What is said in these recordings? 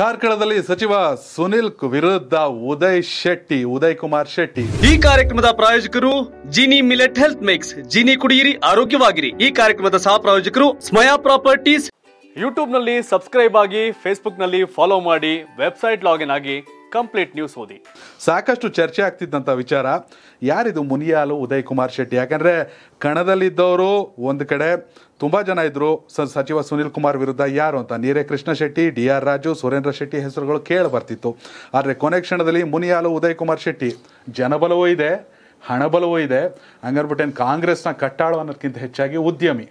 ಕಾರ್ಕಳದಲ್ಲಿ ಸಚಿವ ಸುನಿಲ್ ವಿರುದ್ಧ ಉದಯ್ ಶೆಟ್ಟಿ ಉದಯ್ ಕುಮಾರ್ ಶೆಟ್ಟಿ ಈ ಕಾರ್ಯಕ್ರಮದ ಪ್ರಾಯೋಜಕರು Jini millet health mix Jini ಕುಡಿಯಿರಿ ಆರೋಗ್ಯವಾಗಿರಿ ಈ ಕಾರ್ಯಕ್ರಮದ ಸಹ ಪ್ರಾಯೋಜಕರು ಸ್ಮಯಾ ಪ್ರಾಪರ್ಟೀಸ್ ನಲ್ಲಿ ಸಬ್ಸ್ಕ್ರೈಬ್ ಆಗಿ ನಲ್ಲಿ ಫಾಲೋ ಮಾಡಿ ವೆಬ್ಸೈಟ್ ಲಾಗಿನ್ ಆಗಿ ಕಂಪ್ಲೀಟ್ ನ್ಯೂಸ್ ಓದಿ ಸಾಕಷ್ಟು ಚರ್ಚೆ ಆಗ್ತಿದ್ದಂಥ ವಿಚಾರ ಯಾರಿದು ಮುನಿಯಾಲು ಉದಯ್ ಕುಮಾರ್ ಶೆಟ್ಟಿ ಯಾಕಂದರೆ ಕಣದಲ್ಲಿದ್ದವರು ಒಂದು ಕಡೆ ತುಂಬ ಜನ ಇದ್ದರು ಸಚಿವ ಸುನಿಲ್ ಕುಮಾರ್ ವಿರುದ್ಧ ಯಾರು ಅಂತ ನೀರೇ ಕೃಷ್ಣ ಶೆಟ್ಟಿ ಡಿ ಆರ್ ರಾಜು ಸುರೇಂದ್ರ ಶೆಟ್ಟಿ ಹೆಸರುಗಳು ಕೇಳಿ ಬರ್ತಿತ್ತು ಆದರೆ ಕೊನೆ ಕ್ಷಣದಲ್ಲಿ ಮುನಿಯಾಲು ಉದಯ್ ಕುಮಾರ್ ಶೆಟ್ಟಿ ಜನಬಲವೂ ಇದೆ ಹಣಬಲವೂ ಇದೆ ಹಂಗರ್ಬಿಟ್ಟೇನು ಕಾಂಗ್ರೆಸ್ನ ಕಟ್ಟಾಳು ಅನ್ನೋದಕ್ಕಿಂತ ಹೆಚ್ಚಾಗಿ ಉದ್ಯಮಿ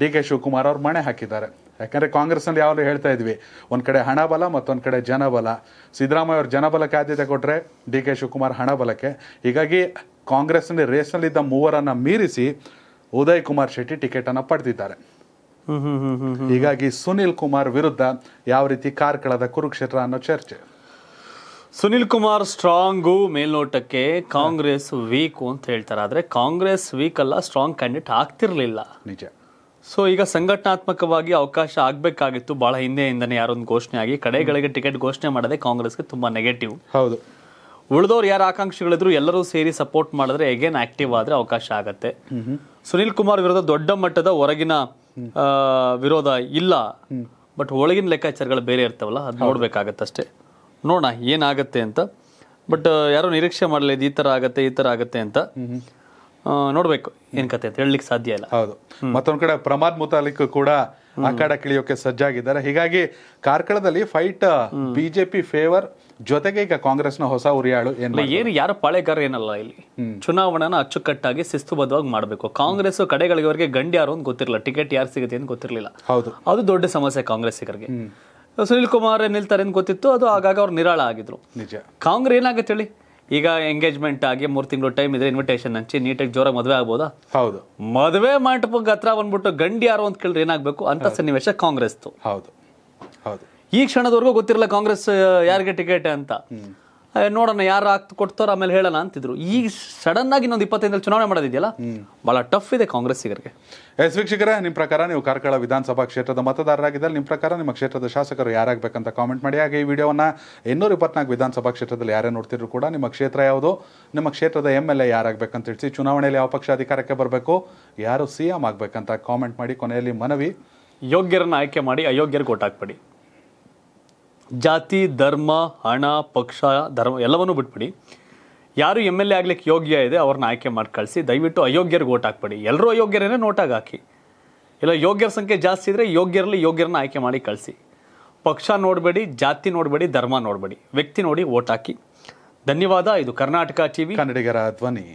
ಡಿ ಕೆ ಶಿವಕುಮಾರ್ ಅವ್ರು ಮಣೆ ಹಾಕಿದ್ದಾರೆ ಯಾಕಂದರೆ ಕಾಂಗ್ರೆಸ್ನಲ್ಲಿ ಯಾವಾಗಲೂ ಹೇಳ್ತಾ ಇದ್ವಿ ಒಂದ್ ಕಡೆ ಹಣಬಲ ಮತ್ತೊಂದು ಕಡೆ ಜನಬಲ ಸಿದ್ದರಾಮಯ್ಯ ಅವ್ರ ಜನಬಲಕ್ಕೆ ಆದ್ಯತೆ ಕೊಟ್ರೆ ಡಿ ಕೆ ಶಿವಕುಮಾರ್ ಹಣಬಲಕ್ಕೆ ಹೀಗಾಗಿ ಕಾಂಗ್ರೆಸ್ನಲ್ಲಿ ಇದ್ದ ಮೂವರನ್ನ ಮೀರಿಸಿ ಉದಯ್ ಕುಮಾರ್ ಶೆಟ್ಟಿ ಟಿಕೆಟನ್ನು ಪಡೆದಿದ್ದಾರೆ ಹೀಗಾಗಿ ಸುನಿಲ್ ಕುಮಾರ್ ವಿರುದ್ಧ ಯಾವ ರೀತಿ ಕಾರ್ಕಳದ ಕುರುಕ್ಷೇತ್ರ ಅನ್ನೋ ಚರ್ಚೆ ಸುನಿಲ್ ಕುಮಾರ್ ಸ್ಟ್ರಾಂಗು ಮೇಲ್ನೋಟಕ್ಕೆ ಕಾಂಗ್ರೆಸ್ ವೀಕು ಅಂತ ಹೇಳ್ತಾರೆ ಆದರೆ ಕಾಂಗ್ರೆಸ್ ವೀಕ್ ಅಲ್ಲ ಸ್ಟ್ರಾಂಗ್ ಕ್ಯಾಂಡಿಡೇಟ್ ಆಗ್ತಿರ್ಲಿಲ್ಲ ನಿಜ ಸೊ ಈಗ ಸಂಘಟನಾತ್ಮಕವಾಗಿ ಅವಕಾಶ ಆಗಬೇಕಾಗಿತ್ತು ಬಹಳ ಹಿಂದೆಯಿಂದನೇ ಯಾರೊಂದು ಘೋಷಣೆ ಆಗಿ ಕಡೆಗಳಿಗೆ ಟಿಕೆಟ್ ಘೋಷಣೆ ಮಾಡದೆ ಕಾಂಗ್ರೆಸ್ಗೆ ತುಂಬಾ ನೆಗೆಟಿವ್ ಹೌದು ಉಳಿದವರು ಯಾರು ಆಕಾಂಕ್ಷಿಗಳಿದ್ರು ಎಲ್ಲರೂ ಸೇರಿ ಸಪೋರ್ಟ್ ಮಾಡಿದ್ರೆ ಎಗೇನ್ ಆಕ್ಟಿವ್ ಆದ್ರೆ ಅವಕಾಶ ಆಗತ್ತೆ ಸುನೀಲ್ ಕುಮಾರ್ ವಿರೋಧ ದೊಡ್ಡ ಮಟ್ಟದ ಹೊರಗಿನ ವಿರೋಧ ಇಲ್ಲ ಬಟ್ ಒಳಗಿನ ಲೆಕ್ಕಾಚಾರಗಳು ಬೇರೆ ಇರ್ತವಲ್ಲ ಅದು ನೋಡ್ಬೇಕಾಗತ್ತಷ್ಟೇ ನೋಡೋಣ ಏನಾಗತ್ತೆ ಅಂತ ಬಟ್ ಯಾರೋ ನಿರೀಕ್ಷೆ ಮಾಡಲಿದ್ದು ಈ ಥರ ಆಗತ್ತೆ ಈ ಥರ ಆಗತ್ತೆ ಅಂತ ನೋಡ್ಬೇಕು ಏನ್ ಕತೆ ಅಂತ ಹೇಳಲಿಕ್ಕೆ ಸಾಧ್ಯ ಇಲ್ಲ ಹೌದು ಮತ್ತೊಂದ್ ಕಡೆ ಪ್ರಮಾದ್ ಮುತಾಲಿಕ್ ಕೂಡ ಅಖಾಡ ಕಿಳಿಯೋಕೆ ಸಜ್ಜಾಗಿದ್ದಾರೆ ಹೀಗಾಗಿ ಕಾರ್ಕಳದಲ್ಲಿ ಫೈಟ್ ಬಿಜೆಪಿ ಫೇವರ್ ಜೊತೆಗೆ ಈಗ ಕಾಂಗ್ರೆಸ್ನ ಹೊಸ ಉರಿಯಾಳು ಏನಿಲ್ಲ ಏನು ಯಾರು ಪಾಳೆಗಾರ ಏನಲ್ಲ ಇಲ್ಲಿ ಚುನಾವಣೆನ ಅಚ್ಚುಕಟ್ಟಾಗಿ ಶಿಸ್ತುಬದ್ಧವಾಗಿ ಮಾಡಬೇಕು ಕಾಂಗ್ರೆಸ್ ಕಡೆಗಳಿಗೆ ಗಂಡಿ ಯಾರು ಅಂತ ಗೊತ್ತಿರಲಿಲ್ಲ ಟಿಕೆಟ್ ಯಾರು ಸಿಗುತ್ತೆ ಅಂತ ಗೊತ್ತಿರಲಿಲ್ಲ ಹೌದು ಅದು ದೊಡ್ಡ ಸಮಸ್ಯೆ ಕಾಂಗ್ರೆಸ್ಸಿಗರಿಗೆ ಸುನಿಲ್ ಕುಮಾರ್ ನಿಲ್ತಾರೆ ಅಂತ ಗೊತ್ತಿತ್ತು ಅದು ಆಗಾಗ ಅವ್ರು ನಿರಾಳ ಆಗಿದ್ರು ನಿಜ ಕಾಂಗ್ರೆಸ್ ಏನಾಗುತ್ತೆ ಹೇಳಿ ಈಗ ಎಂಗೇಜ್ಮೆಂಟ್ ಆಗಿ ಮೂರು ತಿಂಗಳು ಟೈಮ್ ಇದೆ ಇನ್ವಿಟೇಷನ್ ಹಂಚಿ ನೀಟಾಗಿ ಜೋರ ಮದುವೆ ಆಗ್ಬೋದಾ ಹೌದು ಮದುವೆ ಮಂಟಪಕ್ಕೆ ಹತ್ರ ಬಂದ್ಬಿಟ್ಟು ಗಂಡಿ ಯಾರು ಅಂತ ಕೇಳಿದ್ರೆ ಏನಾಗಬೇಕು ಅಂತ ಸನ್ನಿವೇಶ ಕಾಂಗ್ರೆಸ್ ಹೌದು ಹೌದು ಈ ಕ್ಷಣದವರೆಗೂ ಗೊತ್ತಿರಲ್ಲ ಕಾಂಗ್ರೆಸ್ ಯಾರಿಗೆ ಟಿಕೆಟ್ ಅಂತ ನೋಡೋಣ ಯಾರು ಆಗ್ತು ಕೊಡ್ತಾರೋ ಆಮೇಲೆ ಹೇಳೋಣ ಅಂತಿದ್ರು ಈಗ ಸಡನ್ ಆಗಿ ಇನ್ನೊಂದು ಇಪ್ಪತ್ತೈದಲ್ ಚುನಾವಣೆ ಮಾಡೋದಿದೆಯಲ್ಲ ಬಹಳ ಟಫ್ ಇದೆ ಕಾಂಗ್ರೆಸ್ಸಿಗರಿಗೆ ಎಸ್ ವೀಕ್ಷಕರೇ ನಿಮ್ಮ ಪ್ರಕಾರ ನೀವು ಕಾರ್ಕಳ ವಿಧಾನಸಭಾ ಕ್ಷೇತ್ರದ ಮತದಾರರಾಗಿದ್ದಲ್ಲಿ ನಿಮ್ಮ ಪ್ರಕಾರ ನಿಮ್ಮ ಕ್ಷೇತ್ರದ ಶಾಸಕರು ಯಾರಾಗಬೇಕಂತ ಕಾಮೆಂಟ್ ಮಾಡಿ ಹಾಗೆ ಈ ವಿಡಿಯೋವನ್ನು ಇನ್ನೂರ ಇಪ್ಪತ್ನಾಲ್ಕು ವಿಧಾನಸಭಾ ಕ್ಷೇತ್ರದಲ್ಲಿ ಯಾರೇ ನೋಡ್ತಿದ್ರು ಕೂಡ ನಿಮ್ಮ ಕ್ಷೇತ್ರ ಯಾವುದು ನಿಮ್ಮ ಕ್ಷೇತ್ರದ ಎಮ್ ಎಲ್ ಎ ಯಾರಾಗಬೇಕಂತ ತಿಳಿಸಿ ಚುನಾವಣೆಯಲ್ಲಿ ಯಾವ ಪಕ್ಷ ಅಧಿಕಾರಕ್ಕೆ ಬರಬೇಕು ಯಾರು ಸಿ ಎಂ ಆಗಬೇಕಂತ ಕಾಮೆಂಟ್ ಮಾಡಿ ಕೊನೆಯಲ್ಲಿ ಮನವಿ ಯೋಗ್ಯರನ್ನು ಆಯ್ಕೆ ಮಾಡಿ ಅಯೋಗ್ಯರಿಗೆ ಓಟ್ ಹಾಕ್ಬೇಡಿ ಜಾತಿ ಧರ್ಮ ಹಣ ಪಕ್ಷ ಧರ್ಮ ಎಲ್ಲವನ್ನೂ ಬಿಟ್ಬಿಡಿ ಯಾರು ಎಮ್ ಎಲ್ ಎ ಆಗ್ಲಿಕ್ಕೆ ಯೋಗ್ಯ ಇದೆ ಅವ್ರನ್ನ ಆಯ್ಕೆ ಮಾಡಿ ಕಳಿಸಿ ದಯವಿಟ್ಟು ಅಯೋಗ್ಯರಿಗೆ ಓಟ್ ಹಾಕ್ಬೇಡಿ ಎಲ್ಲರೂ ಅಯೋಗ್ಯರೇ ನೋಟಾಗಿ ಹಾಕಿ ಇಲ್ಲ ಯೋಗ್ಯರ ಸಂಖ್ಯೆ ಜಾಸ್ತಿ ಇದ್ದರೆ ಯೋಗ್ಯರಲ್ಲಿ ಯೋಗ್ಯರನ್ನ ಆಯ್ಕೆ ಮಾಡಿ ಕಳಿಸಿ ಪಕ್ಷ ನೋಡಬೇಡಿ ಜಾತಿ ನೋಡಬೇಡಿ ಧರ್ಮ ನೋಡಬೇಡಿ ವ್ಯಕ್ತಿ ನೋಡಿ ಓಟ್ ಹಾಕಿ ಧನ್ಯವಾದ ಇದು ಕರ್ನಾಟಕ ಟಿವಿ ಕನ್ನಡಿಗರ ಧ್ವನಿ